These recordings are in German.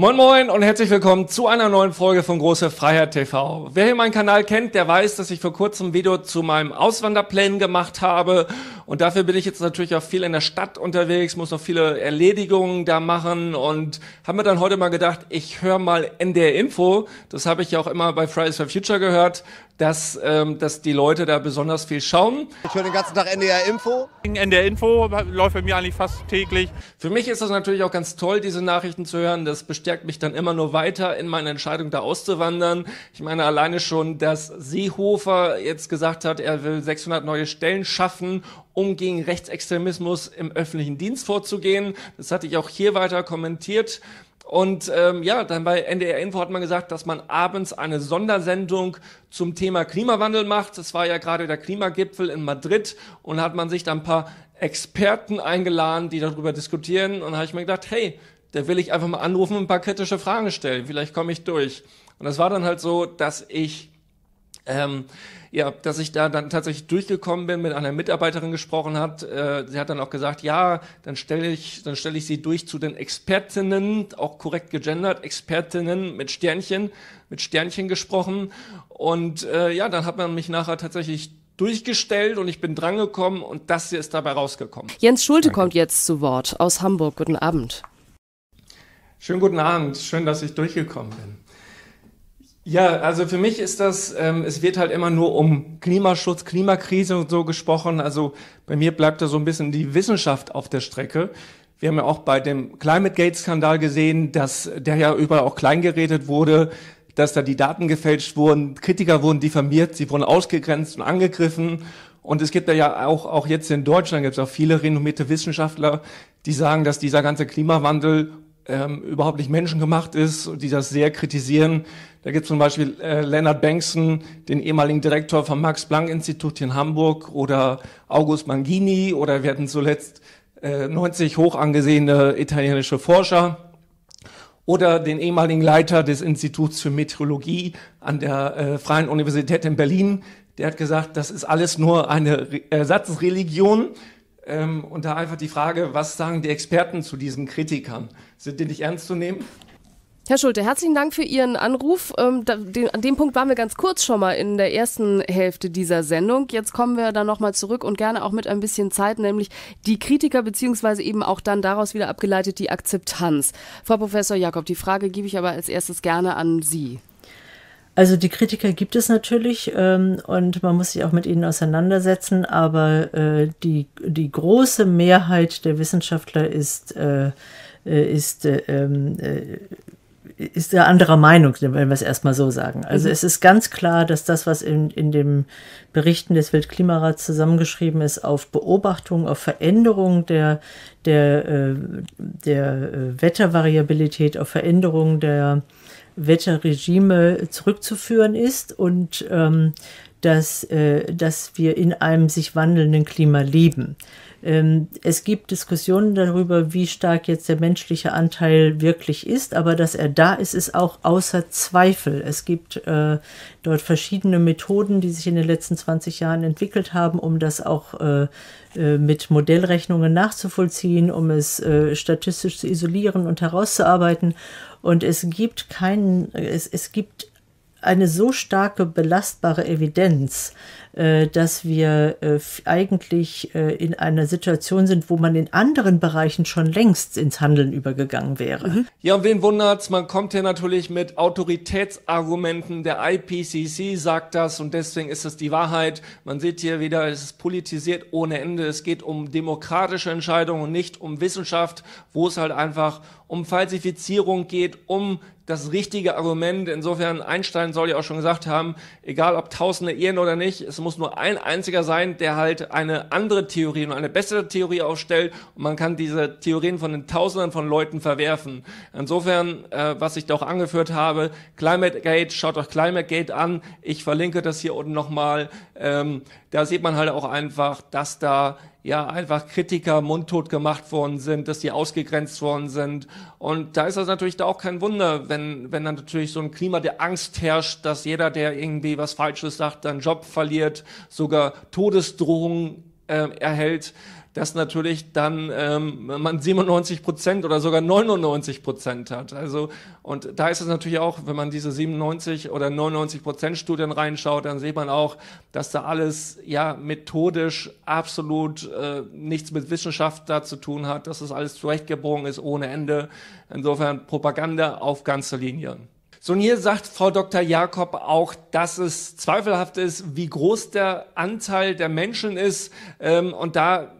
Moin Moin und herzlich willkommen zu einer neuen Folge von Große Freiheit TV. Wer hier meinen Kanal kennt, der weiß, dass ich vor kurzem ein Video zu meinem Auswanderplan gemacht habe und dafür bin ich jetzt natürlich auch viel in der Stadt unterwegs, muss noch viele Erledigungen da machen und habe mir dann heute mal gedacht, ich höre mal NDR Info, das habe ich ja auch immer bei Fridays for Future gehört, dass, ähm, dass die Leute da besonders viel schauen. Ich höre den ganzen Tag NDR Info. NDR Info läuft bei mir eigentlich fast täglich. Für mich ist das natürlich auch ganz toll, diese Nachrichten zu hören. Das bestärkt mich dann immer nur weiter in meiner Entscheidung, da auszuwandern. Ich meine alleine schon, dass Seehofer jetzt gesagt hat, er will 600 neue Stellen schaffen, um gegen Rechtsextremismus im öffentlichen Dienst vorzugehen. Das hatte ich auch hier weiter kommentiert. Und ähm, ja, dann bei NDR Info hat man gesagt, dass man abends eine Sondersendung zum Thema Klimawandel macht. Das war ja gerade der Klimagipfel in Madrid und hat man sich da ein paar Experten eingeladen, die darüber diskutieren. Und da habe ich mir gedacht, hey, da will ich einfach mal anrufen und ein paar kritische Fragen stellen. Vielleicht komme ich durch. Und das war dann halt so, dass ich ähm, ja, dass ich da dann tatsächlich durchgekommen bin, mit einer Mitarbeiterin gesprochen hat. Äh, sie hat dann auch gesagt, ja, dann stelle ich, dann stelle ich sie durch zu den Expertinnen, auch korrekt gegendert, Expertinnen mit Sternchen, mit Sternchen gesprochen. Und äh, ja, dann hat man mich nachher tatsächlich durchgestellt und ich bin drangekommen und das hier ist dabei rausgekommen. Jens Schulte Danke. kommt jetzt zu Wort aus Hamburg. Guten Abend. Schönen guten Abend. Schön, dass ich durchgekommen bin. Ja, also für mich ist das, ähm, es wird halt immer nur um Klimaschutz, Klimakrise und so gesprochen. Also bei mir bleibt da so ein bisschen die Wissenschaft auf der Strecke. Wir haben ja auch bei dem Climate Gate Skandal gesehen, dass der ja überall auch kleingeredet wurde, dass da die Daten gefälscht wurden, Kritiker wurden diffamiert, sie wurden ausgegrenzt und angegriffen. Und es gibt da ja auch, auch jetzt in Deutschland gibt es auch viele renommierte Wissenschaftler, die sagen, dass dieser ganze Klimawandel ähm, überhaupt nicht menschengemacht ist, die das sehr kritisieren. Da gibt es zum Beispiel äh, Leonard Bengtson, den ehemaligen Direktor vom Max-Planck-Institut in Hamburg oder August Mangini oder werden zuletzt äh, 90 hoch angesehene italienische Forscher oder den ehemaligen Leiter des Instituts für Meteorologie an der äh, Freien Universität in Berlin. Der hat gesagt, das ist alles nur eine Ersatzreligion. Äh, ähm, und da einfach die Frage, was sagen die Experten zu diesen Kritikern? Sind die nicht ernst zu nehmen? Herr Schulte, herzlichen Dank für Ihren Anruf. Ähm, da, den, an dem Punkt waren wir ganz kurz schon mal in der ersten Hälfte dieser Sendung. Jetzt kommen wir dann nochmal zurück und gerne auch mit ein bisschen Zeit, nämlich die Kritiker beziehungsweise eben auch dann daraus wieder abgeleitet die Akzeptanz. Frau Professor Jakob, die Frage gebe ich aber als erstes gerne an Sie. Also die Kritiker gibt es natürlich ähm, und man muss sich auch mit ihnen auseinandersetzen, aber äh, die, die große Mehrheit der Wissenschaftler ist, äh, äh ist äh, ähm, äh ist ja anderer Meinung, wenn wir es erstmal so sagen. Also mhm. es ist ganz klar, dass das, was in, in dem Berichten des Weltklimarats zusammengeschrieben ist, auf Beobachtung, auf Veränderung der, der, äh, der Wettervariabilität, auf Veränderung der welcher Regime zurückzuführen ist und ähm, dass, äh, dass wir in einem sich wandelnden Klima leben. Ähm, es gibt Diskussionen darüber, wie stark jetzt der menschliche Anteil wirklich ist, aber dass er da ist, ist auch außer Zweifel. Es gibt äh, dort verschiedene Methoden, die sich in den letzten 20 Jahren entwickelt haben, um das auch äh, äh, mit Modellrechnungen nachzuvollziehen, um es äh, statistisch zu isolieren und herauszuarbeiten. Und es gibt keinen, es, es gibt eine so starke belastbare Evidenz, äh, dass wir äh, eigentlich äh, in einer Situation sind, wo man in anderen Bereichen schon längst ins Handeln übergegangen wäre. Mhm. Ja, und wen wundert's? Man kommt hier natürlich mit Autoritätsargumenten. Der IPCC sagt das und deswegen ist es die Wahrheit. Man sieht hier wieder, es ist politisiert ohne Ende. Es geht um demokratische Entscheidungen und nicht um Wissenschaft, wo es halt einfach um Falsifizierung geht, um das richtige Argument. Insofern, Einstein soll ja auch schon gesagt haben, egal ob tausende Ehen oder nicht, es muss nur ein einziger sein, der halt eine andere Theorie und eine bessere Theorie aufstellt. Und man kann diese Theorien von den Tausenden von Leuten verwerfen. Insofern, äh, was ich da auch angeführt habe, Climate Gate, schaut euch Climate Gate an. Ich verlinke das hier unten nochmal. Ähm, da sieht man halt auch einfach, dass da ja einfach Kritiker mundtot gemacht worden sind, dass die ausgegrenzt worden sind. Und da ist das natürlich da auch kein Wunder, wenn, wenn dann natürlich so ein Klima der Angst herrscht, dass jeder, der irgendwie was Falsches sagt, dann Job verliert, sogar Todesdrohungen äh, erhält dass natürlich dann ähm, man 97 Prozent oder sogar 99 Prozent hat. Also und da ist es natürlich auch, wenn man diese 97 oder 99 Prozent Studien reinschaut, dann sieht man auch, dass da alles ja methodisch absolut äh, nichts mit Wissenschaft da zu tun hat, dass das alles zurechtgebogen ist ohne Ende. Insofern Propaganda auf ganze Linie. Sonier sagt Frau Dr. Jakob auch, dass es zweifelhaft ist, wie groß der Anteil der Menschen ist. Ähm, und da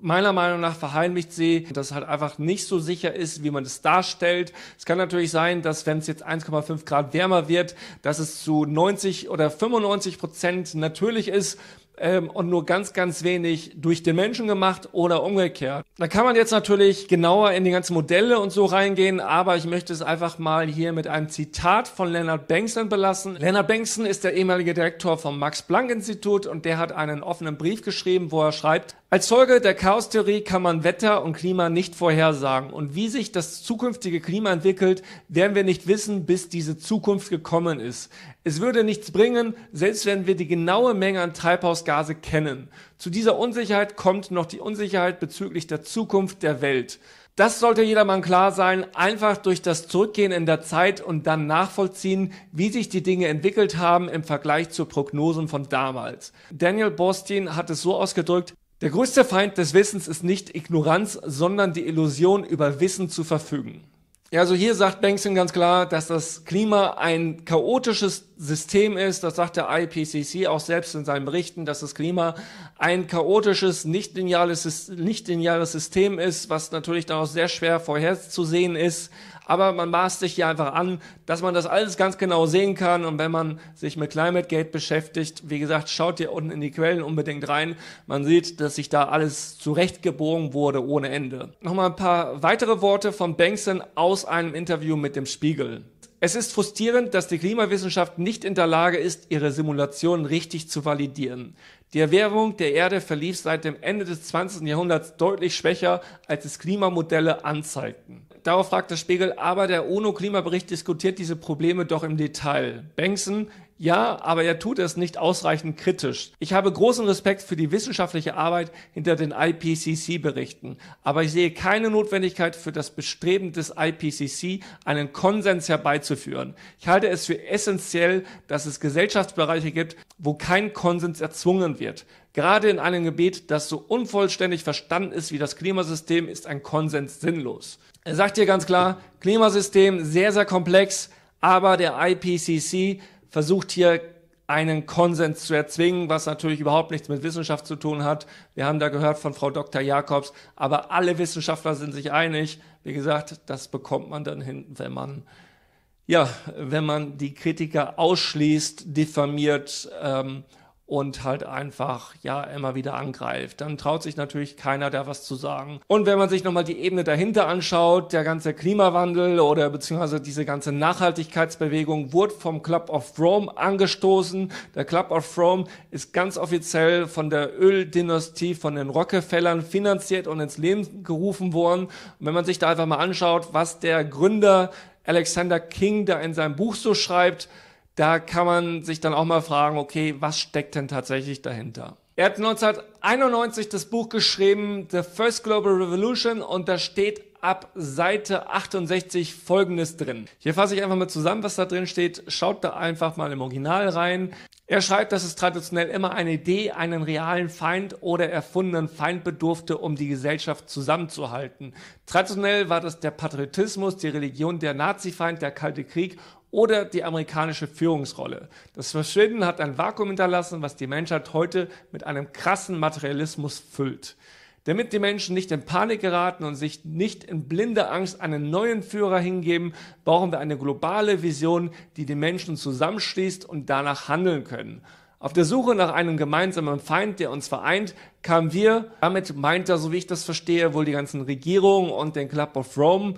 meiner Meinung nach verheimlicht sie, dass es halt einfach nicht so sicher ist, wie man es darstellt. Es kann natürlich sein, dass wenn es jetzt 1,5 Grad wärmer wird, dass es zu 90 oder 95 Prozent natürlich ist ähm, und nur ganz, ganz wenig durch den Menschen gemacht oder umgekehrt. Da kann man jetzt natürlich genauer in die ganzen Modelle und so reingehen, aber ich möchte es einfach mal hier mit einem Zitat von Leonard Bengtson belassen. Leonard Bengtson ist der ehemalige Direktor vom Max-Planck-Institut und der hat einen offenen Brief geschrieben, wo er schreibt, als Zeuge der Chaostheorie kann man Wetter und Klima nicht vorhersagen. Und wie sich das zukünftige Klima entwickelt, werden wir nicht wissen, bis diese Zukunft gekommen ist. Es würde nichts bringen, selbst wenn wir die genaue Menge an Treibhausgase kennen. Zu dieser Unsicherheit kommt noch die Unsicherheit bezüglich der Zukunft der Welt. Das sollte jedermann klar sein, einfach durch das Zurückgehen in der Zeit und dann nachvollziehen, wie sich die Dinge entwickelt haben im Vergleich zu Prognosen von damals. Daniel Borstein hat es so ausgedrückt, der größte Feind des Wissens ist nicht Ignoranz, sondern die Illusion, über Wissen zu verfügen. Ja, also hier sagt Bengtson ganz klar, dass das Klima ein chaotisches System ist, das sagt der IPCC auch selbst in seinen Berichten, dass das Klima ein chaotisches, nicht lineares, nicht lineares System ist, was natürlich daraus sehr schwer vorherzusehen ist. Aber man maßt sich hier einfach an, dass man das alles ganz genau sehen kann. Und wenn man sich mit Climate Gate beschäftigt, wie gesagt, schaut ihr unten in die Quellen unbedingt rein. Man sieht, dass sich da alles zurechtgebogen wurde ohne Ende. Nochmal ein paar weitere Worte von Bengtson aus einem Interview mit dem Spiegel es ist frustrierend, dass die Klimawissenschaft nicht in der Lage ist, ihre Simulationen richtig zu validieren. Die Erwärmung der Erde verlief seit dem Ende des 20. Jahrhunderts deutlich schwächer, als es Klimamodelle anzeigten. Darauf fragt der Spiegel, aber der UNO-Klimabericht diskutiert diese Probleme doch im Detail. Bengtson, ja, aber er tut es nicht ausreichend kritisch. Ich habe großen Respekt für die wissenschaftliche Arbeit hinter den IPCC-Berichten, aber ich sehe keine Notwendigkeit für das Bestreben des IPCC, einen Konsens herbeizuführen. Ich halte es für essentiell, dass es Gesellschaftsbereiche gibt, wo kein Konsens erzwungen wird. Gerade in einem Gebiet, das so unvollständig verstanden ist wie das Klimasystem, ist ein Konsens sinnlos. Er sagt hier ganz klar, Klimasystem sehr, sehr komplex, aber der IPCC versucht hier einen Konsens zu erzwingen, was natürlich überhaupt nichts mit Wissenschaft zu tun hat. Wir haben da gehört von Frau Dr. Jakobs, aber alle Wissenschaftler sind sich einig. Wie gesagt, das bekommt man dann hin, wenn man ja, wenn man die Kritiker ausschließt, diffamiert ähm, und halt einfach ja immer wieder angreift. Dann traut sich natürlich keiner da was zu sagen. Und wenn man sich nochmal die Ebene dahinter anschaut, der ganze Klimawandel oder beziehungsweise diese ganze Nachhaltigkeitsbewegung wurde vom Club of Rome angestoßen. Der Club of Rome ist ganz offiziell von der Öldynastie, von den Rockefellern finanziert und ins Leben gerufen worden. Und wenn man sich da einfach mal anschaut, was der Gründer Alexander King da in seinem Buch so schreibt, da kann man sich dann auch mal fragen, okay, was steckt denn tatsächlich dahinter? Er hat 1991 das Buch geschrieben, The First Global Revolution, und da steht ab Seite 68 Folgendes drin. Hier fasse ich einfach mal zusammen, was da drin steht. Schaut da einfach mal im Original rein. Er schreibt, dass es traditionell immer eine Idee, einen realen Feind oder erfundenen Feind bedurfte, um die Gesellschaft zusammenzuhalten. Traditionell war das der Patriotismus, die Religion, der Nazi-Feind, der Kalte Krieg oder die amerikanische Führungsrolle. Das Verschwinden hat ein Vakuum hinterlassen, was die Menschheit heute mit einem krassen Materialismus füllt. Damit die Menschen nicht in Panik geraten und sich nicht in blinder Angst einen neuen Führer hingeben, brauchen wir eine globale Vision, die die Menschen zusammenschließt und danach handeln können. Auf der Suche nach einem gemeinsamen Feind, der uns vereint, kamen wir, damit meint er, so wie ich das verstehe, wohl die ganzen Regierungen und den Club of Rome,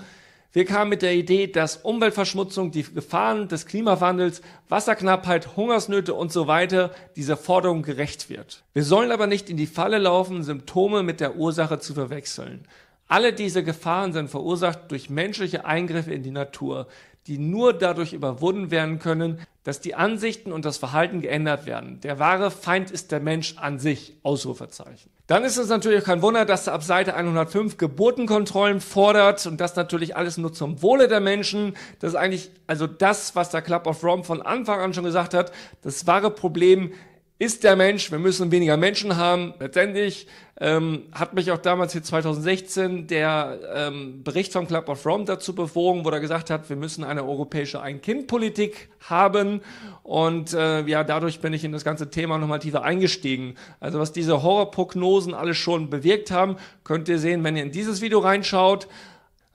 wir kamen mit der Idee, dass Umweltverschmutzung, die Gefahren des Klimawandels, Wasserknappheit, Hungersnöte und so weiter dieser Forderung gerecht wird. Wir sollen aber nicht in die Falle laufen, Symptome mit der Ursache zu verwechseln. Alle diese Gefahren sind verursacht durch menschliche Eingriffe in die Natur die nur dadurch überwunden werden können, dass die Ansichten und das Verhalten geändert werden. Der wahre Feind ist der Mensch an sich. Ausrufezeichen. Dann ist es natürlich kein Wunder, dass er ab Seite 105 Geburtenkontrollen fordert und das natürlich alles nur zum Wohle der Menschen. Das ist eigentlich also das, was der Club of Rome von Anfang an schon gesagt hat. Das wahre Problem ist der Mensch, wir müssen weniger Menschen haben. Letztendlich ähm, hat mich auch damals hier 2016 der ähm, Bericht vom Club of Rome dazu bewogen, wo er gesagt hat, wir müssen eine europäische Ein-Kind-Politik haben. Und äh, ja, dadurch bin ich in das ganze Thema nochmal tiefer eingestiegen. Also was diese Horrorprognosen alles schon bewirkt haben, könnt ihr sehen, wenn ihr in dieses Video reinschaut.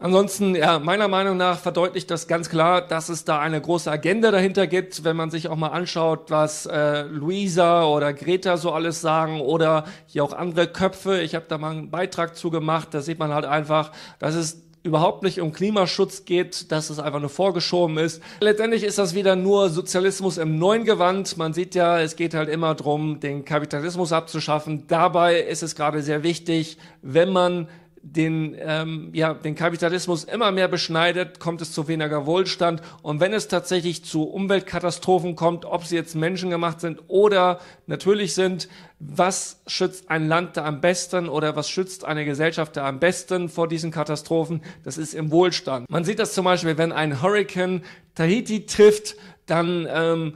Ansonsten, ja, meiner Meinung nach verdeutlicht das ganz klar, dass es da eine große Agenda dahinter gibt, wenn man sich auch mal anschaut, was äh, Luisa oder Greta so alles sagen oder hier auch andere Köpfe. Ich habe da mal einen Beitrag zu gemacht, da sieht man halt einfach, dass es überhaupt nicht um Klimaschutz geht, dass es einfach nur vorgeschoben ist. Letztendlich ist das wieder nur Sozialismus im neuen Gewand. Man sieht ja, es geht halt immer darum, den Kapitalismus abzuschaffen. Dabei ist es gerade sehr wichtig, wenn man den, ähm, ja, den Kapitalismus immer mehr beschneidet, kommt es zu weniger Wohlstand. Und wenn es tatsächlich zu Umweltkatastrophen kommt, ob sie jetzt menschengemacht sind oder natürlich sind, was schützt ein Land da am besten oder was schützt eine Gesellschaft da am besten vor diesen Katastrophen? Das ist im Wohlstand. Man sieht das zum Beispiel, wenn ein Hurricane Tahiti trifft, dann, ähm,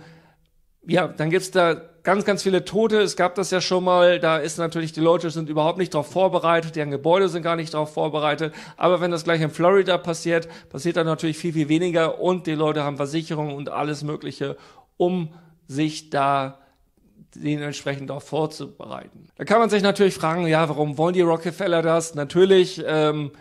ja, dann gibt's da ganz, ganz viele Tote. Es gab das ja schon mal. Da ist natürlich, die Leute sind überhaupt nicht darauf vorbereitet, deren Gebäude sind gar nicht darauf vorbereitet. Aber wenn das gleich in Florida passiert, passiert da natürlich viel, viel weniger und die Leute haben Versicherungen und alles Mögliche, um sich da dementsprechend auch vorzubereiten. Da kann man sich natürlich fragen, ja, warum wollen die Rockefeller das? Natürlich, ähm,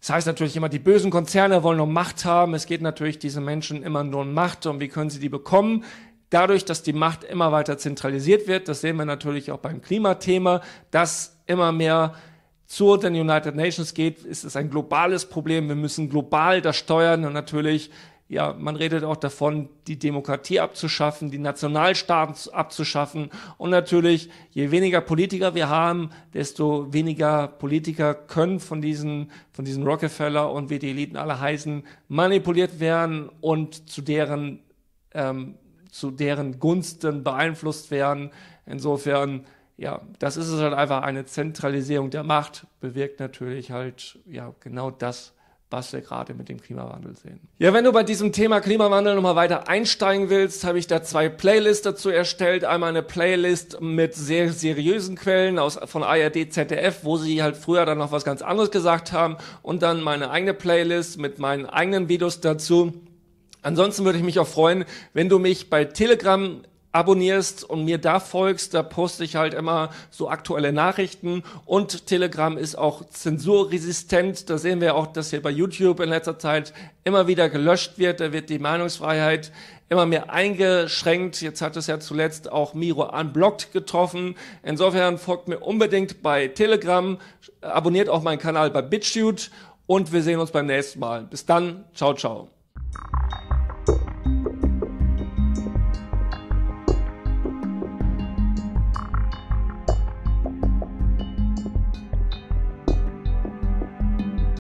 das heißt natürlich immer, die bösen Konzerne wollen nur Macht haben. Es geht natürlich diesen Menschen immer nur um Macht und wie können sie die bekommen? Dadurch, dass die Macht immer weiter zentralisiert wird, das sehen wir natürlich auch beim Klimathema, dass immer mehr zu den United Nations geht, ist es ein globales Problem. Wir müssen global das steuern und natürlich, ja, man redet auch davon, die Demokratie abzuschaffen, die Nationalstaaten abzuschaffen. Und natürlich, je weniger Politiker wir haben, desto weniger Politiker können von diesen, von diesen Rockefeller und wie die Eliten alle heißen, manipuliert werden und zu deren ähm, zu deren Gunsten beeinflusst werden. Insofern, ja, das ist es halt einfach. Eine Zentralisierung der Macht bewirkt natürlich halt, ja, genau das, was wir gerade mit dem Klimawandel sehen. Ja, wenn du bei diesem Thema Klimawandel nochmal weiter einsteigen willst, habe ich da zwei Playlists dazu erstellt. Einmal eine Playlist mit sehr seriösen Quellen aus, von ARD, ZDF, wo sie halt früher dann noch was ganz anderes gesagt haben. Und dann meine eigene Playlist mit meinen eigenen Videos dazu. Ansonsten würde ich mich auch freuen, wenn du mich bei Telegram abonnierst und mir da folgst, da poste ich halt immer so aktuelle Nachrichten und Telegram ist auch zensurresistent. Da sehen wir auch, dass hier bei YouTube in letzter Zeit immer wieder gelöscht wird. Da wird die Meinungsfreiheit immer mehr eingeschränkt. Jetzt hat es ja zuletzt auch Miro Unblocked getroffen. Insofern folgt mir unbedingt bei Telegram, abonniert auch meinen Kanal bei BitChute und wir sehen uns beim nächsten Mal. Bis dann, ciao, ciao.